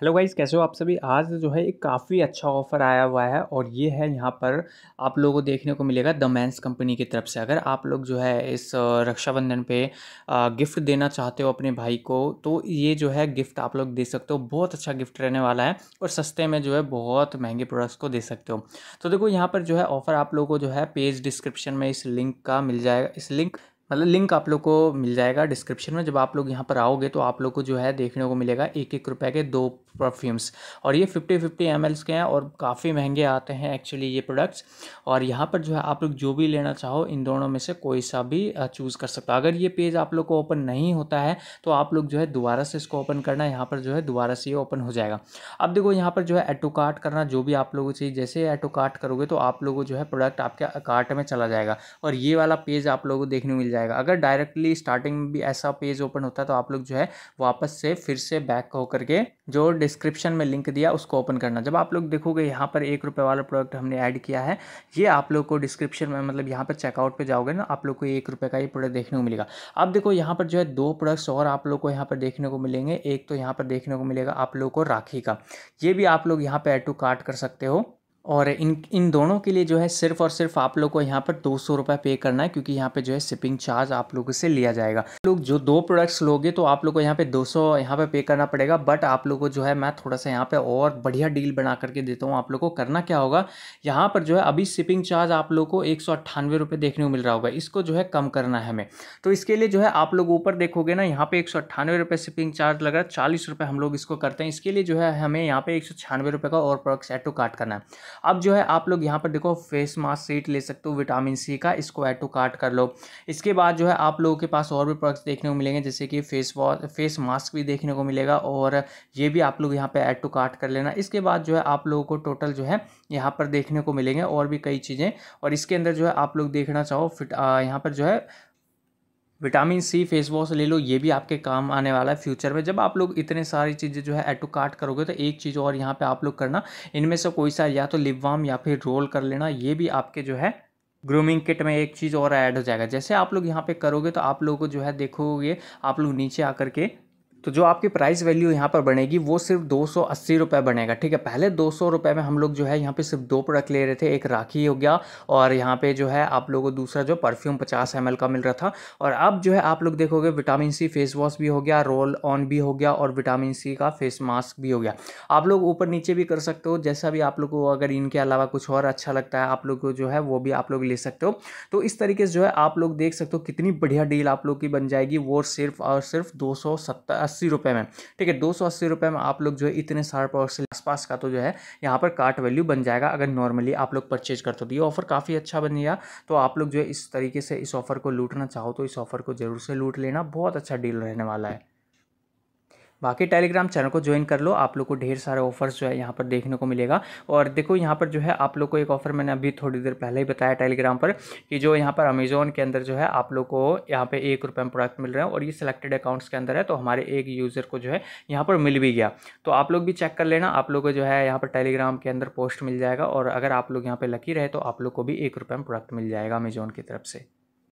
hello guys कैसे हो आप सभी आज जो है एक काफ़ी अच्छा ऑफ़र आया हुआ है और ये है यहाँ पर आप लोगों को देखने को मिलेगा द मैंस कंपनी की तरफ से अगर आप लोग जो है इस रक्षाबंधन पे गिफ्ट देना चाहते हो अपने भाई को तो ये जो है गिफ्ट आप लोग दे सकते हो बहुत अच्छा गिफ्ट रहने वाला है और सस्ते में जो है बहुत महंगे प्रोडक्ट्स को दे सकते हो तो देखो यहाँ पर जो है ऑफ़र आप लोग को जो है पेज डिस्क्रिप्शन में इस लिंक का मिल जाएगा इस लिंक मतलब लिंक आप लोग को मिल जाएगा डिस्क्रिप्शन में जब आप लोग यहाँ पर आओगे तो आप लोग को जो है देखने को मिलेगा एक एक रुपये के दो परफ्यूम्स और ये फिफ्टी फिफ्टी एम के हैं और काफ़ी महंगे आते हैं एक्चुअली ये प्रोडक्ट्स और यहाँ पर जो है आप लोग जो भी लेना चाहो इन दोनों में से कोई सा भी चूज़ कर सकता अगर ये पेज आप लोग को ओपन नहीं होता है तो आप लोग जो है दोबारा से इसको ओपन करना यहाँ पर जो है दोबारा से ये ओपन हो जाएगा अब देखो यहाँ पर जो है एटो कार्ट करना जो भी आप लोगों से जैसे एटो कार्ट करोगे तो आप लोगों को जो है प्रोडक्ट आपके कार्ट में चला जाएगा और ये वाला पेज आप लोगों को देखने को मिल जाएगा जाएगा अगर डायरेक्टली स्टार्टिंग में भी ऐसा पेज ओपन होता है तो आप लोग जो है वापस से फिर से बैक होकर के जो डिस्क्रिप्शन में लिंक दिया उसको ओपन करना जब आप लोग देखोगे यहाँ पर एक रुपये वाला प्रोडक्ट हमने ऐड किया है ये आप लोग को डिस्क्रिप्शन में मतलब यहाँ पर चेकआउट पर जाओगे ना आप लोग को एक रुपये का ये प्रोडक्ट देखने को मिलेगा अब देखो यहाँ पर जो है दो प्रोडक्ट्स और आप लोग को यहाँ पर देखने को मिलेंगे एक तो यहाँ पर देखने को मिलेगा आप लोग को राखी का ये भी आप लोग यहाँ पर एड टू कार्ट कर सकते हो और इन इन दोनों के लिए जो है सिर्फ और सिर्फ आप लोग को यहाँ पर दो सौ रुपये पे करना है क्योंकि यहाँ पे जो है शिपिंग चार्ज आप लोगों से लिया जाएगा लोग जो दो प्रोडक्ट्स लोगे तो आप लोग को यहाँ पे दो सौ यहाँ पे पे करना पड़ेगा बट आप लोग को जो है मैं थोड़ा सा यहाँ पे और बढ़िया डील बना करके देता हूँ आप लोग को करना क्या होगा यहाँ पर जो है अभी शिपिंग चार्ज आप लोग को एक सौ अट्ठानवे रुपये देखने को मिल रहा होगा इसको जो है कम करना है हमें तो इसके लिए जो है आप लोग ऊपर देखोगे ना यहाँ पे एक सौ अट्ठानवे रुपये शिपिंग चार्ज लग रहा है चालीस रुपये हम लोग इसको करते हैं इसके लिए जो है हमें यहाँ पे एक सौ छियानवे रुपये का और प्रोडक्ट्स टू काट करना है अब जो है आप लोग यहाँ पर देखो फेस मास्क सेट ले सकते हो विटामिन सी का इसको ऐड टू कार्ट कर लो इसके बाद जो है आप लोगों के पास और भी प्रोडक्ट्स देखने को मिलेंगे जैसे कि फेस वॉश फेस मास्क भी देखने को मिलेगा और ये भी आप लोग यहाँ पर ऐड टू कार्ट कर लेना इसके बाद जो है आप लोगों को टोटल जो है यहाँ पर देखने को मिलेंगे और भी कई चीज़ें और इसके अंदर जो है आप लोग देखना चाहो फिट यहाँ पर जो है विटामिन सी फेस वॉश ले लो ये भी आपके काम आने वाला है फ्यूचर में जब आप लोग इतने सारी चीज़ें जो है एड टू कार्ट करोगे तो एक चीज़ और यहाँ पे आप लोग करना इनमें से कोई सा या तो लिप वाम या फिर रोल कर लेना ये भी आपके जो है ग्रूमिंग किट में एक चीज़ और ऐड हो जाएगा जैसे आप लोग यहाँ पे करोगे तो आप लोगों को जो है देखोगे आप लोग नीचे आकर के तो जो आपकी प्राइस वैल्यू यहाँ पर बनेगी वो सिर्फ दो सौ अस्सी रुपये बनेगा ठीक है पहले दो सौ रुपये में हम लोग जो है यहाँ पे सिर्फ दो प्रोडक्ट ले रहे थे एक राखी हो गया और यहाँ पे जो है आप लोगों को दूसरा जो परफ्यूम पचास एम का मिल रहा था और अब जो है आप लोग देखोगे विटामिन सी फेस वॉश भी हो गया रोल ऑन भी हो गया और विटामिन सी का फेस मास्क भी हो गया आप लोग ऊपर नीचे भी कर सकते हो जैसा भी आप लोग को अगर इनके अलावा कुछ और अच्छा लगता है आप लोग को जो है वो भी आप लोग ले सकते हो तो इस तरीके से जो है आप लोग देख सकते हो कितनी बढ़िया डील आप लोग की बन जाएगी वो सिर्फ और सिर्फ दो सौ सत्तर अस्सी रुपये में ठीक है दो सौ अस्सी रुपये में आप लोग जो है इतने सारे प्रोडक्ट से आसपास का तो जो है यहाँ पर कार्ट वैल्यू बन जाएगा अगर नॉर्मली आप लोग परचेज करते हो तो ये ऑफर काफ़ी अच्छा बन गया तो आप लोग जो है इस तरीके से इस ऑफर को लूटना चाहो तो इस ऑफर को जरूर से लूट लेना बहुत अच्छा डील रहने वाला है बाकी टेलीग्राम चैनल को ज्वाइन कर लो आप लोग को ढेर सारे ऑफर्स जो है यहाँ पर देखने को मिलेगा और देखो यहाँ पर जो है आप लोग को एक ऑफर मैंने अभी थोड़ी देर पहले ही बताया टेलीग्राम पर कि जो यहाँ पर अमेजोन के अंदर जो है आप लोग को यहाँ पे एक रुपये में प्रोडक्ट मिल रहे हैं और ये सिलेक्टेड अकाउंट्स के अंदर है तो हमारे एक यूज़र को जो है यहाँ पर मिल भी गया तो आप लोग भी चेक कर लेना आप लोग को जो है यहाँ पर टेलीग्राम के अंदर पोस्ट मिल जाएगा और अगर आप लोग यहाँ पर लकी रहे तो आप लोग को भी एक रुपये में प्रोडक्ट मिल जाएगा अमेजोन की तरफ से